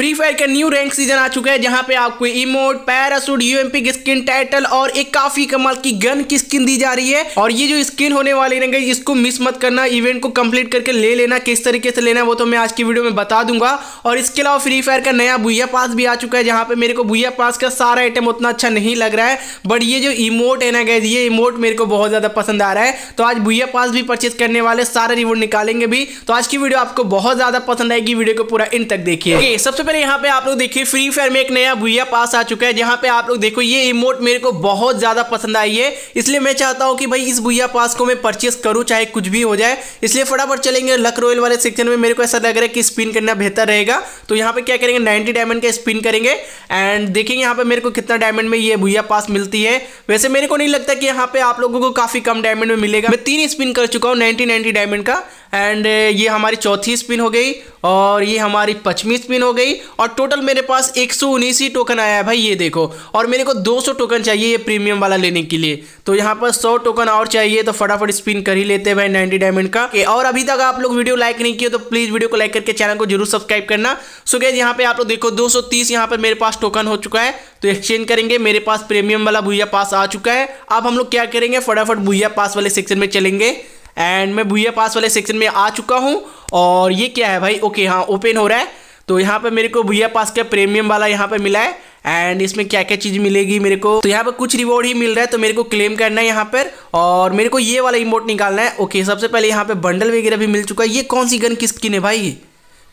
free fire का new rank season आ चुका है जहां पे आपको इमोट पैरासूट यूएमपी की स्किन टाइटल और एक काफी कमाल की गन की स्किन दी जा रही है और ये जो स्किन होने वाली है इसको मिस मत करना इवेंट को कंप्लीट करके ले लेना किस तरीके से लेना वो तो मैं आज की वीडियो में बता दूंगा और इसके अलावा फ्री फायर का नया भूया पास भी आ चुका है जहां पे मेरे को भूया पास का सारा आइटम उतना अच्छा नहीं लग रहा है बट ये जो इमोट है ना गैज ये इमोट मेरे को बहुत ज्यादा पसंद आ रहा है तो आज भूया पास भी परचेज करने वाले सारा रिवॉर्ड निकालेंगे भी तो आज की वीडियो आपको बहुत ज्यादा पसंद आएगी वीडियो को पूरा इन तक देखिए सबसे મેં યહાં પે આપ લોગ દેખીએ فری ફાયર મે એક નયા બુયા પાસ આ ચુકા હૈ જહાં પે આપ લોગ દેખો યે ઇમોટ મેરે કો બહોત જ્યાદા પસંદ આયે ઇસલિયે મેં ચાહતા હું કી ભાઈ ઇસ બુયા પાસ કો મે પરચેસ કરું ચાહે કુછ ભી હો જાય ઇસલિયે ફટાફટ ચલेंगे લક રોયલ વાલે સેક્શન મે મેરે કો એસા લગ રહે હૈ કી સ્પીન karna બેહતર રહેગા તો યહાં પે ક્યા કરેંગે 90 ડાયમંડ કા સ્પીન કરેંગે એન્ડ દેખેંગે યહાં પે મેરે કો કિતના ડાયમંડ મે યે બુયા પાસ મિલતી હૈ વસે મેરે કો નહીં લગતા કી યહાં પે આપ લોગો કો કાફી કમ ડાયમંડ મે મિલેગા મેં 3 સ્પીન કર ચુકા હું 90 90 ડાયમંડ કા एंड uh, ये हमारी चौथी स्पिन हो गई और ये हमारी पचमी स्पिन हो गई और टोटल मेरे पास एक ही टोकन आया है भाई ये देखो और मेरे को 200 टोकन चाहिए ये प्रीमियम वाला लेने के लिए तो यहाँ पर 100 टोकन और चाहिए तो फटाफट स्पिन कर ही लेते हैं भाई 90 डायमंड का और अभी तक आप लोग वीडियो लाइक नहीं किए तो प्लीज़ वीडियो को लाइक करके चैनल को जरूर सब्सक्राइब करना सो गैज यहाँ पर आप लोग देखो तीस यहाँ पर मेरे पास टोकन हो चुका है तो एक्सचेंज करेंगे मेरे पास प्रीमियम वाला भूया पास आ चुका है अब हम लोग क्या करेंगे फटाफट भूया पास वाले सेक्शन में चलेंगे एंड मैं भूया पास वाले सेक्शन में आ चुका हूँ और ये क्या है भाई ओके हाँ ओपन हो रहा है तो यहाँ पे मेरे को भूया पास का प्रीमियम वाला यहाँ पे मिला है एंड इसमें क्या क्या चीज़ मिलेगी मेरे को तो यहाँ पर कुछ रिवॉर्ड ही मिल रहा है तो मेरे को क्लेम करना है यहाँ पर और मेरे को ये वाला इमोट निकालना है ओके सबसे पहले यहाँ पे बंडल वगैरह भी मिल चुका है ये कौन सी गन किस स्किन है भाई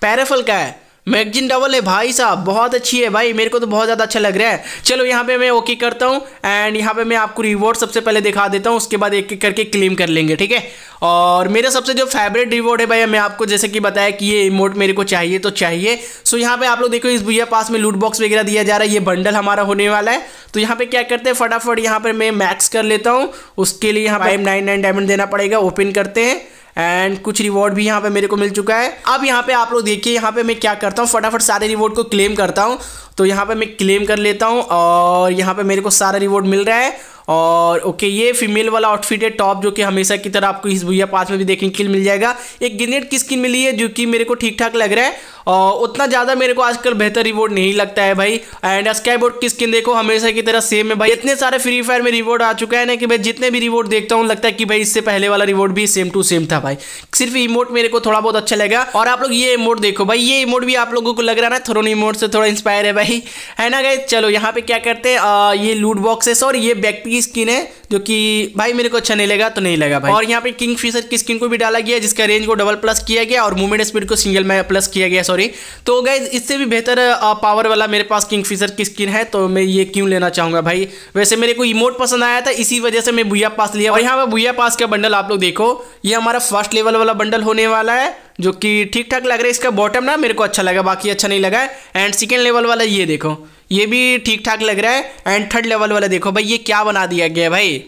पैराफल का है मैगजीन डबल है भाई साहब बहुत अच्छी है भाई मेरे को तो बहुत ज़्यादा अच्छा लग रहा है चलो यहाँ पे मैं ओके करता हूँ एंड यहाँ पे मैं आपको रिवॉर्ड सबसे पहले दिखा देता हूँ उसके बाद एक एक करके क्लेम कर लेंगे ठीक है और मेरा सबसे जो फेवरेट रिवॉर्ड है भाई मैं आपको जैसे कि बताया कि ये इमोट मेरे को चाहिए तो चाहिए सो यहाँ पे आप लोग देखो इस भैया पास में लूट बॉक्स वगैरह दिया जा रहा है ये बंडल हमारा होने वाला है तो यहाँ पर क्या करते हैं फटाफट यहाँ पर मैं मैक्स कर लेता हूँ उसके लिए यहाँ पर नाइन नाइन डायमंड देना पड़ेगा ओपन करते हैं एंड कुछ रिवॉर्ड भी यहाँ पे मेरे को मिल चुका है अब यहाँ पे आप लोग देखिए यहाँ पे मैं क्या करता हूँ फटाफट सारे रिवॉर्ड को क्लेम करता हूँ तो यहाँ पे मैं क्लेम कर लेता हूँ और यहाँ पे मेरे को सारा रिवॉर्ड मिल रहा है और ओके ये फीमेल वाला आउटफिट है टॉप जो कि हमेशा की तरह आपको इस भैया पास में भी देखने के लिए मिल जाएगा एक ग्रेनेड की स्किन मिली है जो कि मेरे को ठीक ठाक लग रहा है उतना ज़्यादा मेरे को आजकल बेहतर रिवॉर्ड नहीं लगता है भाई एंड स्काई बोर्ड की स्किन देखो हमेशा की तरह सेम है भाई इतने सारे फ्री फायर में रिवॉर्ड आ चुका है ना कि भाई जितने भी रिवॉर्ड देखता हूँ लगता है कि भाई इससे पहले वाला रिवॉर्ड भी सेम टू सेम था भाई सिर्फ इमोट मेरे को थोड़ा बहुत अच्छा लगा और आप लोग ये इमोट देखो भाई ये इमोट भी आप लोगों को लग रहा है ना थ्रोन इमोट से थोड़ा इंस्पायर है भाई है ना गए चलो यहाँ पे क्या करते हैं ये लूट बॉक्स है सॉरी ये व्यक्ति की स्किन है जो कि भाई मेरे को अच्छा नहीं लगा तो नहीं लगा भाई और यहाँ पे किंग फिशर की स्किन को भी डाला गया जिसका रेंज को डबल प्लस किया गया और मूवमेंट स्पीड को सिंगल में प्लस किया गया सॉरी तो गाइज इससे भी बेहतर पावर वाला मेरे पास किंग फिशर की स्किन है तो मैं ये क्यों लेना चाहूंगा भाई वैसे मेरे को इमोट पसंद आया था इसी वजह से मैं भूया पास लिया और यहाँ पर भूया पास का बंडल आप लोग देखो ये हमारा फर्स्ट लेवल वाला बंडल होने वाला है जो कि ठीक ठाक लग रहा है इसका बॉटम ना मेरे को अच्छा लगा बाकी अच्छा नहीं लगा एंड सेकेंड लेवल वाला ये देखो ये भी ठीक ठाक लग रहा है एंड थर्ड लेवल वाला देखो भाई ये क्या बना दिया गया भाई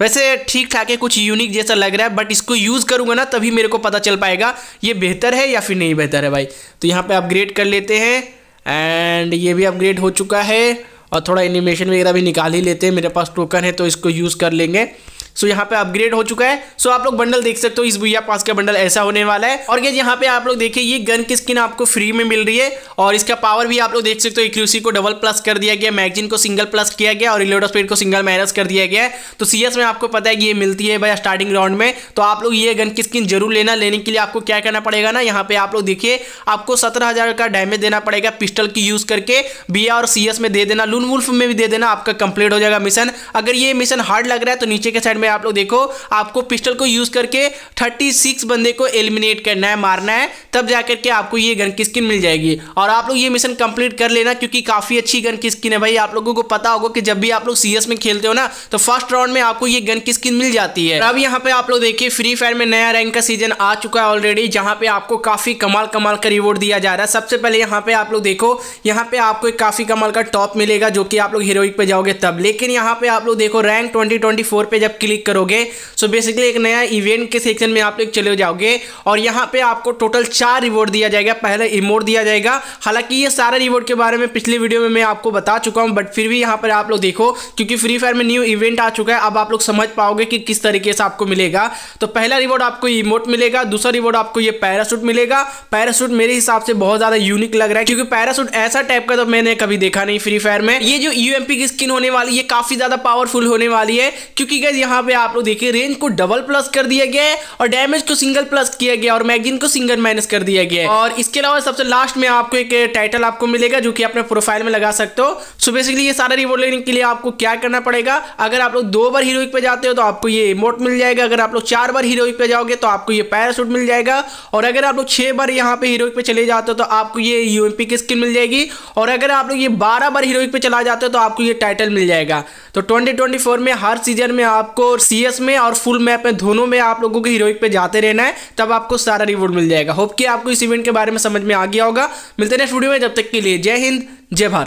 वैसे ठीक ठाक है कुछ यूनिक जैसा लग रहा है बट इसको यूज़ करूँगा ना तभी मेरे को पता चल पाएगा ये बेहतर है या फिर नहीं बेहतर है भाई तो यहाँ पे अपग्रेड कर लेते हैं एंड ये भी अपग्रेड हो चुका है और थोड़ा एनिमेशन वगैरह भी निकाल ही लेते हैं मेरे पास टोकन है तो इसको यूज़ कर लेंगे सो यहाँ पे अपग्रेड हो चुका है सो आप लोग बंडल देख सकते हो इस भूया पास का बंडल ऐसा होने वाला है और ये यहाँ पे आप लोग देखिए ये गन की स्किन आपको फ्री में मिल रही है और इसका पावर भी आप लोग देख सकते हो एक को डबल प्लस कर दिया गया मैगजीन को सिंगल प्लस किया गया और रिलोड स्पीड को सिंगल माइनस कर दिया गया है तो सीएस में आपको पता है कि ये मिलती है भाई स्टार्टिंग राउंड में तो आप लोग ये गन की स्किन जरूर लेना लेने के लिए आपको क्या करना पड़ेगा ना यहाँ पे आप लोग देखिए आपको सत्रह का डैमेज देना पड़ेगा पिस्टल की यूज करके बी और सी में दे देना लून वुल्फ में भी दे देना आपका कंप्लीट हो जाएगा मिशन अगर ये मिशन हार्ड लग रहा है तो नीचे के साइड में में आप लोग देखो आपको पिस्टल को यूज करके थर्टी सिक्स बंदे को एलिमिनेट करना है मारना है तब जाकर के आपको ये गन की स्किन मिल जाएगी और आप लोग ये मिशन कंप्लीट कर लेना क्योंकि काफ़ी अच्छी गन की स्किन है भाई आप लोगों को पता होगा कि जब भी आप लोग सीएस में खेलते हो ना तो फर्स्ट राउंड में आपको ये गन की स्किन मिल जाती है अब यहाँ पे आप लोग देखिए फ्री फायर में नया रैंक का सीजन आ चुका है ऑलरेडी जहाँ पे आपको काफ़ी कमाल कमाल का रिवॉर्ड दिया जा रहा है सबसे पहले यहाँ पे आप लोग देखो यहाँ पे आपको एक काफ़ी कमाल का टॉप मिलेगा जो कि आप लोग हीरोइक पे जाओगे तब लेकिन यहाँ पे आप लोग देखो रैंक 2024 पे जब क्लिक क्लिक करोगे सो so बेसिकली एक नया इवेंट के सेक्शन में आप लोग चले जाओगे और यहाँ पे आपको टोटल चार रिवॉर्ड दिया जाएगा पहले इमोट दिया जाएगा हालांकि ये सारे रिवॉर्ड के बारे में पिछले वीडियो में मैं आपको बता चुका हूँ बट फिर भी यहाँ पर आप लोग देखो क्योंकि फ्री फायर में न्यू इवेंट आ चुका है अब आप लोग समझ पाओगे कि किस तरीके से आपको मिलेगा तो पहला रिवॉर्ड आपको इमोट मिलेगा दूसरा रिवॉर्ड आपको ये पैरासूट मिलेगा पैरासूट मेरे हिसाब से बहुत ज़्यादा यूनिक लग रहा है क्योंकि पैरासूट ऐसा टाइप का तो मैंने कभी देखा नहीं फ्री फायर में ये जो यूएमपी की स्किन होने वाली है काफ़ी ज़्यादा पावरफुल होने वाली है क्योंकि यहाँ यहाँ पे आप लोग देखिए रेंज को डबल प्लस कर दिया गया है और डैमेज को सिंगल प्लस किया गया और मैगजीन को सिंगल माइनस कर दिया गया है और इसके अलावा सबसे लास्ट में आपको एक टाइटल आपको मिलेगा जो कि अपने प्रोफाइल में लगा सकते हो सो बेसिकली ये सारा रिवॉर्ड लेने के लिए आपको क्या करना पड़ेगा अगर आप लोग दो बार हीरोइक पे जाते हो तो आपको ये इमोट मिल जाएगा अगर आप लोग चार बार हीरोइक पे जाओगे तो आपको ये पैरासूट मिल जाएगा और अगर आप लोग छह बार यहाँ पे हीरोइक पे चले जाते हो तो आपको ये यूएमपी की स्किन मिल जाएगी और अगर आप लोग ये बारह बार हीरोइक पे चला जाते हो तो आपको ये टाइटल मिल जाएगा तो ट्वेंटी में हर सीजन में आपको सीएस में और फुल मैप में दोनों में आप लोगों को हीरोइक पे जाते रहना है तब आपको सारा रिवॉर्ड मिल जाएगा होप कि आपको इस इवेंट के बारे में समझ में आ गया होगा मिलते हैं नेक्स्ट वीडियो में जब तक के लिए जय हिंद जय भारत